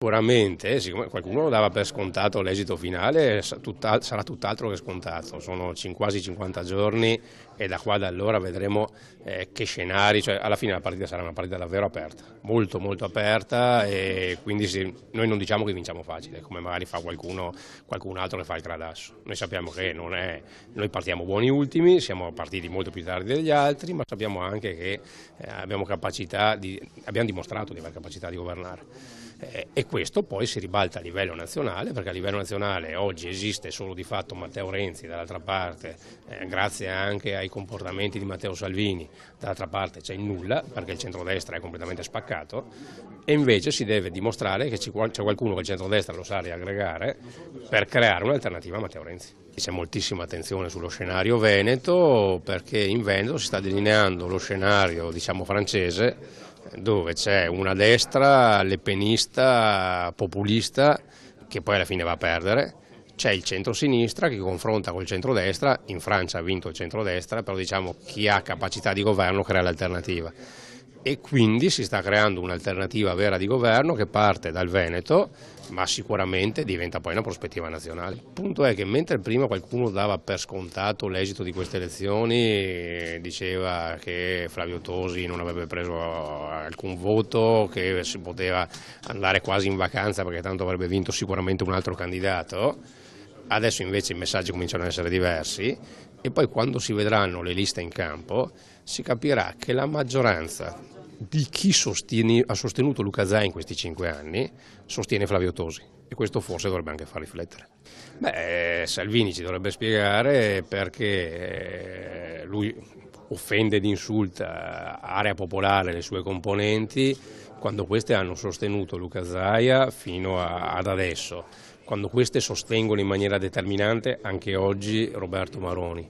Sicuramente, eh, siccome qualcuno dava per scontato l'esito finale, sarà tutt'altro che scontato. Sono quasi 50 giorni e da qua ad allora vedremo eh, che scenari. Cioè, alla fine la partita sarà una partita davvero aperta, molto molto aperta e quindi noi non diciamo che vinciamo facile, come magari fa qualcuno, qualcun altro che fa il cradasso. Noi sappiamo che non è, noi partiamo buoni ultimi, siamo partiti molto più tardi degli altri, ma sappiamo anche che eh, abbiamo, di, abbiamo dimostrato di avere capacità di governare. Eh, e questo poi si ribalta a livello nazionale perché a livello nazionale oggi esiste solo di fatto Matteo Renzi, dall'altra parte eh, grazie anche ai comportamenti di Matteo Salvini, dall'altra parte c'è il nulla perché il centrodestra è completamente spaccato e invece si deve dimostrare che c'è qualcuno che il centrodestra lo sa riaggregare per creare un'alternativa a Matteo Renzi. C'è moltissima attenzione sullo scenario veneto perché in Veneto si sta delineando lo scenario diciamo francese dove c'è una destra lepenista, populista, che poi alla fine va a perdere, c'è il centro-sinistra che confronta col centro-destra, in Francia ha vinto il centro-destra, però diciamo chi ha capacità di governo crea l'alternativa e quindi si sta creando un'alternativa vera di governo che parte dal Veneto ma sicuramente diventa poi una prospettiva nazionale. Il punto è che mentre prima qualcuno dava per scontato l'esito di queste elezioni, diceva che Flavio Tosi non avrebbe preso alcun voto, che si poteva andare quasi in vacanza perché tanto avrebbe vinto sicuramente un altro candidato, Adesso invece i messaggi cominciano ad essere diversi e poi quando si vedranno le liste in campo si capirà che la maggioranza di chi sostiene, ha sostenuto Luca Zai in questi cinque anni sostiene Flavio Tosi e questo forse dovrebbe anche far riflettere. Beh, Salvini ci dovrebbe spiegare perché eh, lui offende ed insulta area popolare e le sue componenti quando queste hanno sostenuto Luca Zaia fino a, ad adesso quando queste sostengono in maniera determinante anche oggi Roberto Maroni,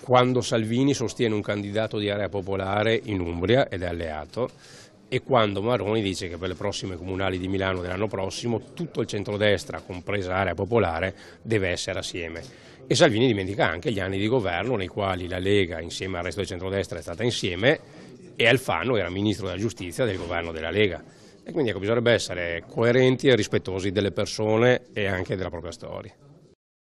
quando Salvini sostiene un candidato di area popolare in Umbria ed è alleato e quando Maroni dice che per le prossime comunali di Milano dell'anno prossimo tutto il centrodestra, compresa area popolare, deve essere assieme. E Salvini dimentica anche gli anni di governo nei quali la Lega insieme al resto del centrodestra è stata insieme e Alfano era ministro della giustizia del governo della Lega. E quindi ecco, bisognerebbe essere coerenti e rispettosi delle persone e anche della propria storia.